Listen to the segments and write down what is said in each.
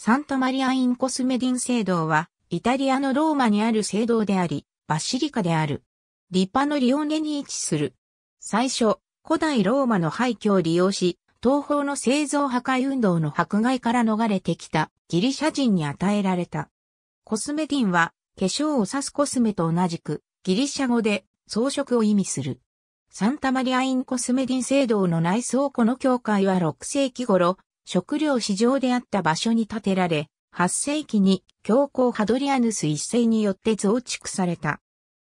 サンタマリア・イン・コスメディン聖堂は、イタリアのローマにある聖堂であり、バシリカである。立派のリオネに位置する。最初、古代ローマの廃墟を利用し、東方の製造破壊運動の迫害から逃れてきたギリシャ人に与えられた。コスメディンは、化粧を指すコスメと同じく、ギリシャ語で装飾を意味する。サンタマリア・イン・コスメディン聖堂の内装庫の教会は6世紀頃、食料市場であった場所に建てられ、8世紀に教皇ハドリアヌス一世によって増築された。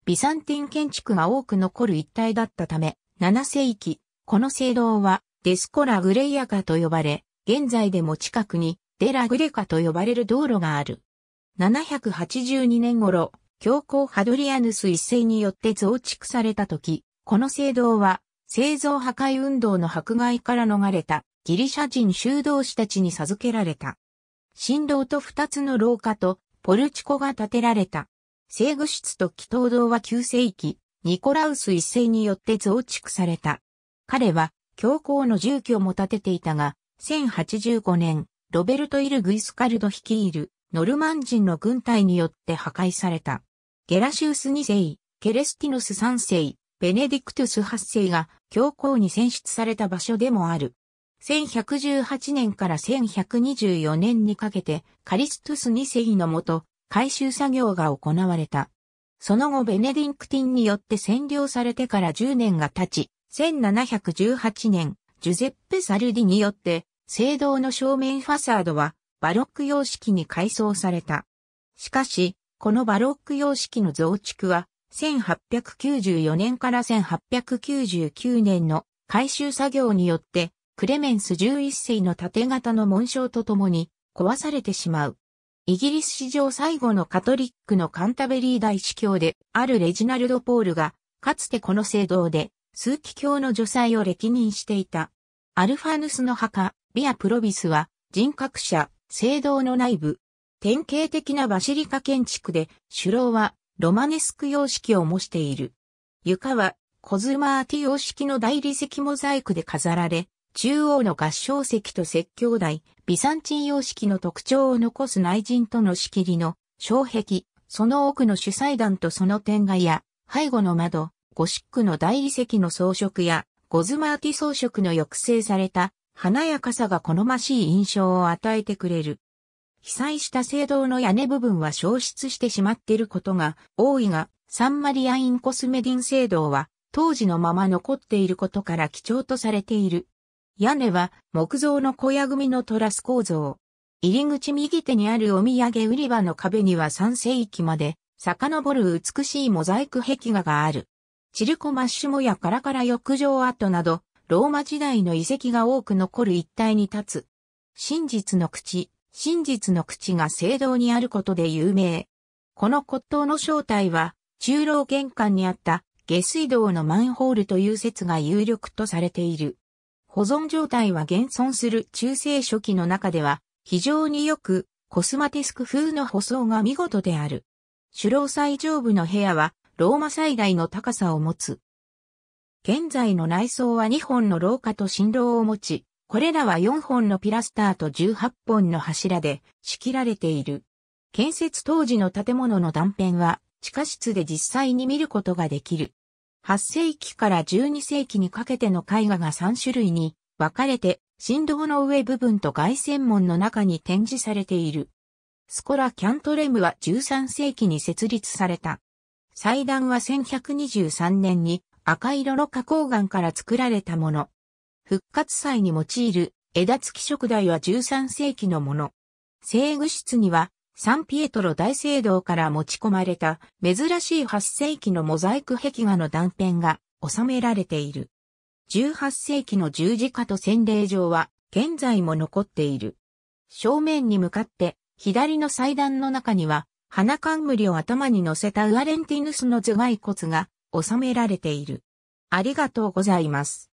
ビサンティン建築が多く残る一帯だったため、7世紀、この聖堂はデスコラグレイアカと呼ばれ、現在でも近くにデラグレカと呼ばれる道路がある。782年頃、教皇ハドリアヌス一世によって増築された時、この聖堂は、製造破壊運動の迫害から逃れたギリシャ人修道士たちに授けられた。神道と二つの廊下とポルチコが建てられた。制御室と祈祷堂は9世紀、ニコラウス一世によって増築された。彼は教皇の住居も建てていたが、1085年、ロベルト・イル・グイスカルド率いるノルマン人の軍隊によって破壊された。ゲラシウス2世、ケレスティノス3世、ベネディクトゥス8世が教皇に選出された場所でもある。1118年から1124年にかけてカリストゥス2世のもと改修作業が行われた。その後ベネディンクティンによって占領されてから10年が経ち、1718年、ジュゼッペ・サルディによって聖堂の正面ファサードはバロック様式に改装された。しかし、このバロック様式の増築は、1894年から1899年の改修作業によってクレメンス11世の縦型の紋章とともに壊されてしまう。イギリス史上最後のカトリックのカンタベリー大司教であるレジナルド・ポールが、かつてこの聖堂で、数奇教の助祭を歴任していた。アルファヌスの墓、ビア・プロビスは、人格者、聖堂の内部。典型的なバシリカ建築で、主楼は、ロマネスク様式を模している。床は、コズマーティ様式の大理石モザイクで飾られ、中央の合掌石と説教台、ビサンチン様式の特徴を残す内陣との仕切りの障壁、その奥の主祭壇とその天外や、背後の窓、ゴシックの大理石の装飾や、ゴズマーティ装飾の抑制された華やかさが好ましい印象を与えてくれる。被災した聖堂の屋根部分は消失してしまっていることが多いが、サンマリアインコスメディン聖堂は当時のまま残っていることから貴重とされている。屋根は木造の小屋組のトラス構造。入り口右手にあるお土産売り場の壁には3世紀まで遡る美しいモザイク壁画がある。チルコマッシュモやカラカラ浴場跡など、ローマ時代の遺跡が多く残る一帯に立つ。真実の口、真実の口が聖堂にあることで有名。この骨董の正体は、中老玄関にあった下水道のマンホールという説が有力とされている。保存状態は現存する中世初期の中では非常によくコスマテスク風の舗装が見事である。主楼最上部の部屋はローマ最大の高さを持つ。現在の内装は2本の廊下と新廊を持ち、これらは4本のピラスターと18本の柱で仕切られている。建設当時の建物の断片は地下室で実際に見ることができる。8世紀から12世紀にかけての絵画が3種類に分かれて、振動の上部分と外線門の中に展示されている。スコラ・キャントレムは13世紀に設立された。祭壇は1123年に赤色の花崗岩から作られたもの。復活祭に用いる枝付き食材は13世紀のもの。聖具室にはサンピエトロ大聖堂から持ち込まれた珍しい8世紀のモザイク壁画の断片が収められている。18世紀の十字架と洗礼場は現在も残っている。正面に向かって左の祭壇の中には花冠を頭に乗せたウアレンティヌスの頭蓋骨が収められている。ありがとうございます。